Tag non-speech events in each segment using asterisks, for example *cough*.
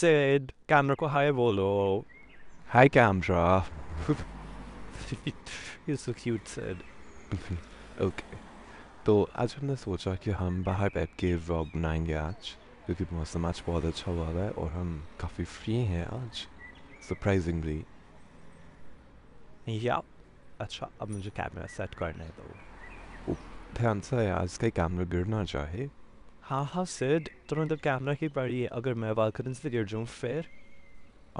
said camera को हाय बोलो हाय camera ये सो क्यूट सेड ओके तो आज हमने सोचा कि हम बाहर बैठ के व्लॉग बनाएंगे आज क्योंकि मौसम आज बहुत अच्छा हुआ है और हम काफ़ी फ्री हैं आज सरप्राइजिंगली या अच्छा अब मुझे कैमरा सेट करना है तो ध्यान से आज का कैमरा गिरना ना चाहे Haha Sid, don't the camera ki padi hai agar main Valkyrians se gir jaun fir.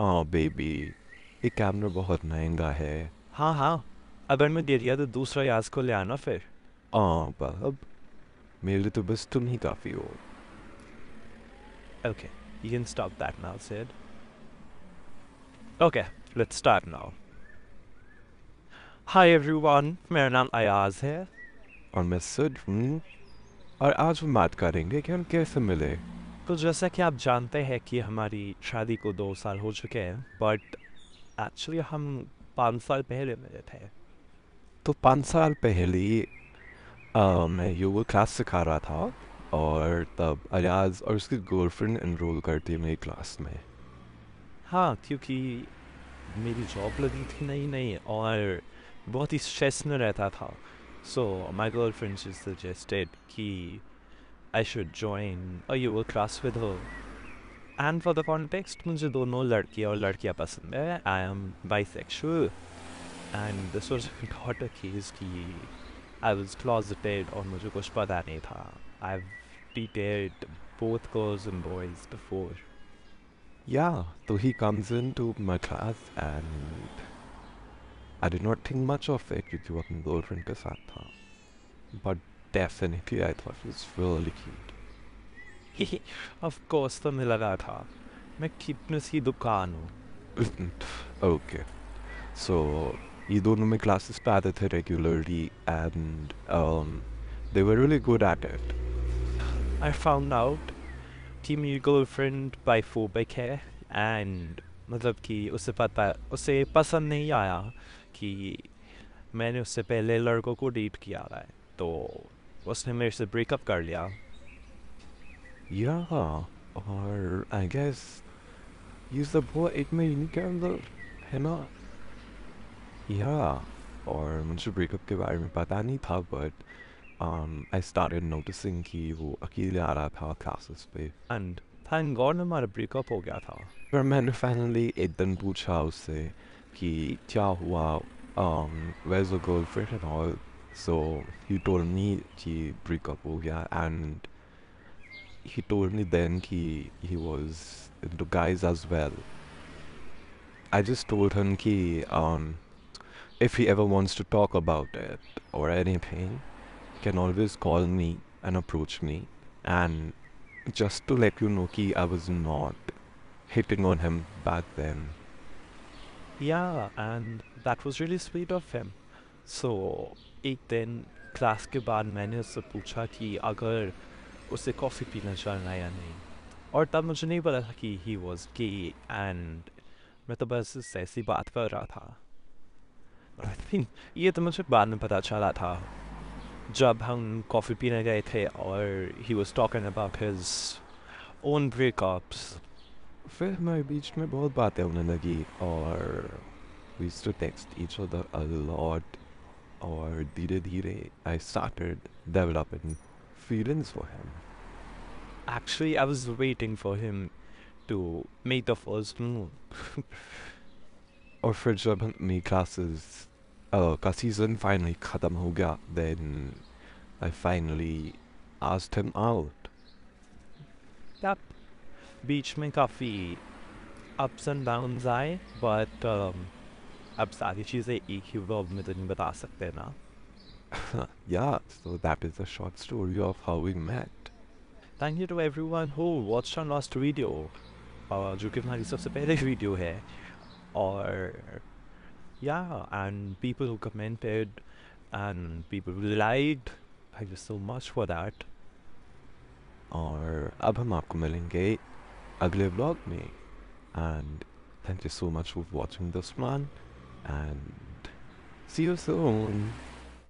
Oh baby, ye camera bahut महंगा है. हाँ हाँ, अगर मैं दे दिया तो दूसरा यास को ले आना फिर. हाँ अब मेरे लिए तो बस तुम ही काफी हो. Okay, you can stop that now, Sid. Okay, let's start now. Hi everyone, मेरा नाम अयाज है. और मैं सिड हूँ. और आज हम बात करेंगे कि हम कैसे मिले तो जैसा कि आप जानते हैं कि हमारी शादी को दो साल हो चुके हैं बट एक्चुअली हम पाँच साल पहले मिले थे तो पाँच साल पहले मैं योगा क्लास सिखा रहा था और तब अयाज और उसकी गर्लफ्रेंड इनरोल करती है मेरी क्लास में हाँ क्योंकि मेरी जॉब लगी थी नहीं नहीं और बहुत ही स्ट्रेस में रहता था So my girlfriend she suggested ki I should join a will class with her. And for the context, मुझे दोनों लड़के और लड़कियाँ पसंद है I am bisexual. And this was not *laughs* a case कि I was closeted और मुझे कुछ पता नहीं था. I've dated both girls and boys before. Yeah, so he comes into my class and I did not think much of it up in Goldfrink at that But definitely I thought it was really cute. Hehe, *laughs* of course the Miladata. McKeepness Hidukano. okay. So, you don't know my classes padded regularly and, um, they were really good at it. I found out Team Eagle Friend by Fubeke and Mazabki Usepata Usepasa Neyaya. कि मैंने उससे पहले लड़कों को date किया रहा है तो उसने मेरे से ब्रेकअप कर लिया या और आई गेस ये सब हुआ एक महीने के अंदर है ना या और मुझे ब्रेकअप के बारे में पता नहीं था बट आई स्टार्टेड नोटिसिंग कि वो अकेले आ रहा था क्लासेस पे एंड थैंक गॉड हमारा ब्रेकअप हो गया था पर मैंने फाइनली एक दिन पूछा उससे he, Tiao, wow, um, where's girlfriend and all? So he told me he break up over here and he told me then he he was into guys as well. I just told him he, um, if he ever wants to talk about it or anything, he can always call me and approach me. And just to let you know, he, I was not hitting on him back then. Yeah, and that was really sweet of him. So so, एक दिन class के बाद मैंने उससे पूछा कि अगर उसे कॉफ़ी पीना चाहना या नहीं और तब मुझे नहीं पता था कि ही वॉज गे एंड मैं तो बस ऐसी बात कर रहा था आई थिंक ये तो मुझे बाद में पता चला था जब हम कॉफ़ी पीने गए थे और he was talking about his own breakups फिर हमारे बीच में बहुत बातें होने लगी और we to text each other a lot और धीरे धीरे I started developing feelings for him actually I was waiting for him to make the first move और फिर जब मेरी क्लासेस का सीज़न फाइनली ख़त्म हो गया then I finally asked him out That बीच में काफ़ी अप्स एंड डाउन्स आए बट um, अब सारी चीज़ें एक ही वर्ब में तो नहीं बता सकते ना या so that is a short story of how we met thank you to everyone who watch on last video जो कि हमारी सबसे पहले वीडियो है और या and people who commented and people like thank you so much for that और अब हम आपको मिलेंगे Ugly Vlog me and thank you so much for watching this one and see you soon